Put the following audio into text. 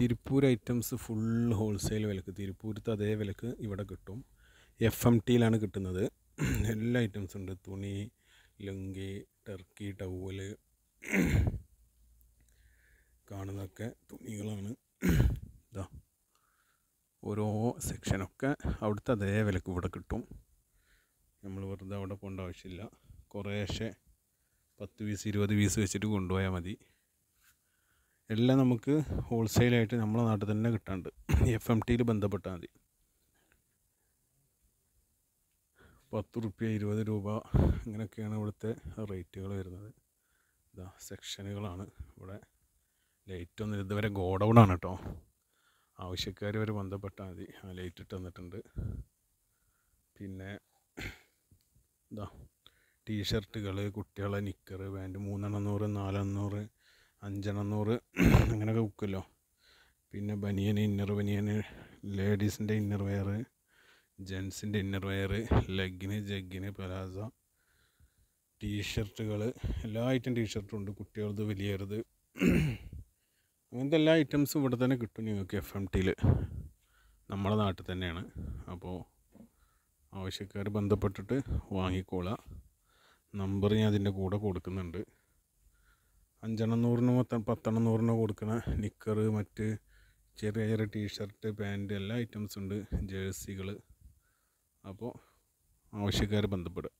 Tiruppur items full wholesale വിലക്ക് തിരുപ്പൂരത്തെ അതേ വിലക്ക് ഇവിടെ കിട്ടും എഫ് എം ടിയിലാണ് കിട്ടുന്നത് എല്ലാ ഐറ്റംസും ഉണ്ട് തുണി ലുങ്കി ടർക്കി ടവല് കാണുന്നതൊക്കെ തുണികളാണ് ഇതാ ഓരോ സെക്ഷനൊക്കെ അവിടുത്തെ അതേ വിലക്ക് ഇവിടെ കിട്ടും നമ്മൾ വെറുതെ അവിടെ പോകേണ്ട ആവശ്യമില്ല കുറേശ്ശെ പത്ത് പീസ് ഇരുപത് പീസ് വെച്ചിട്ട് കൊണ്ടുപോയാൽ മതി എല്ലാം നമുക്ക് ഹോൾസെയിലായിട്ട് നമ്മളെ നാട്ടിൽ തന്നെ കിട്ടാണ്ട് എഫ് എം ടിയിൽ ബന്ധപ്പെട്ടാൽ മതി പത്ത് റുപ്യ ഇരുപത് രൂപ ഇങ്ങനെയൊക്കെയാണ് ഇവിടുത്തെ റേറ്റുകൾ വരുന്നത് ഇതാ സെക്ഷനുകളാണ് ഇവിടെ ലൈറ്റ് ഒന്നും ഇതുവരെ ഗോഡൗണാണ് കേട്ടോ ആവശ്യക്കാർ വരെ ബന്ധപ്പെട്ടാൽ മതി ആ ലൈറ്റ് ഇട്ട് തന്നിട്ടുണ്ട് പിന്നെ ഇതാ ടീഷർട്ടുകൾ കുട്ടികളെ നിക്കർ പാൻറ് മൂന്നെണ്ണൂറ് നാലെണ്ണൂറ് അഞ്ചെണ്ണം നൂറ് അങ്ങനെയൊക്കെ വിൽക്കുമല്ലോ പിന്നെ ബനിയൻ ഇന്നർ ബനിയൻ ലേഡീസിൻ്റെ ഇന്നർ വെയർ ജെൻസിൻ്റെ inner wear legging jegging palazzo ടീഷർട്ടുകൾ എല്ലാ ഐറ്റം ടീഷർട്ടും ഉണ്ട് കുട്ടികളത് വലിയത് അങ്ങനത്തെ എല്ലാ ഐറ്റംസും ഇവിടെ തന്നെ കിട്ടും നിങ്ങൾക്ക് എഫ് എം ടിയിൽ നമ്മുടെ നാട്ടിൽ തന്നെയാണ് അപ്പോൾ ആവശ്യക്കാർ ബന്ധപ്പെട്ടിട്ട് വാങ്ങിക്കോളാം നമ്പർ ഞാൻ അതിൻ്റെ കൂടെ കൊടുക്കുന്നുണ്ട് അഞ്ചെണ്ണം നൂറിന് മൊത്തം പത്തെണ്ണം നൂറിന് കൊടുക്കണ നിക്കർ മറ്റ് ചെറിയ ചെറിയ ടീഷർട്ട് പാൻറ്റ് എല്ലാ ഐറ്റംസും ഉണ്ട് ജേഴ്സികൾ അപ്പോൾ ആവശ്യക്കാർ ബന്ധപ്പെടുക